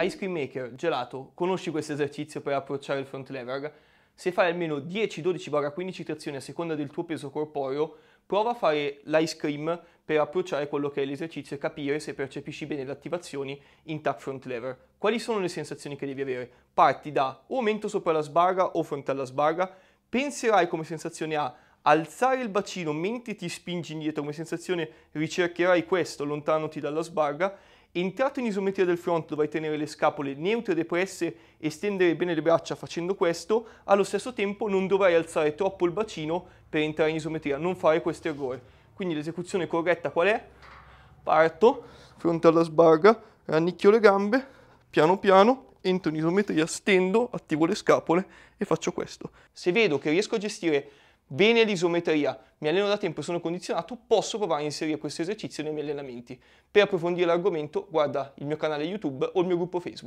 Ice Cream Maker, gelato, conosci questo esercizio per approcciare il front lever? Se fai almeno 10, 12, 15 trazioni a seconda del tuo peso corporeo, prova a fare l'ice cream per approcciare quello che è l'esercizio e capire se percepisci bene le attivazioni in tuck front lever. Quali sono le sensazioni che devi avere? Parti da o mento sopra la sbarra o fronte alla sbarra, penserai come sensazione a alzare il bacino mentre ti spingi indietro come sensazione ricercherai questo, allontanati dalla sbarra Entrato in isometria del front dovrai tenere le scapole neutre e depresse e stendere bene le braccia facendo questo, allo stesso tempo non dovrai alzare troppo il bacino per entrare in isometria, non fare questo errore. Quindi l'esecuzione corretta qual è? Parto, fronte alla sbarga, rannicchio le gambe, piano piano, entro in isometria, stendo, attivo le scapole e faccio questo. Se vedo che riesco a gestire bene l'isometria, mi alleno da tempo e sono condizionato, posso provare a inserire questo esercizio nei miei allenamenti. Per approfondire l'argomento guarda il mio canale YouTube o il mio gruppo Facebook.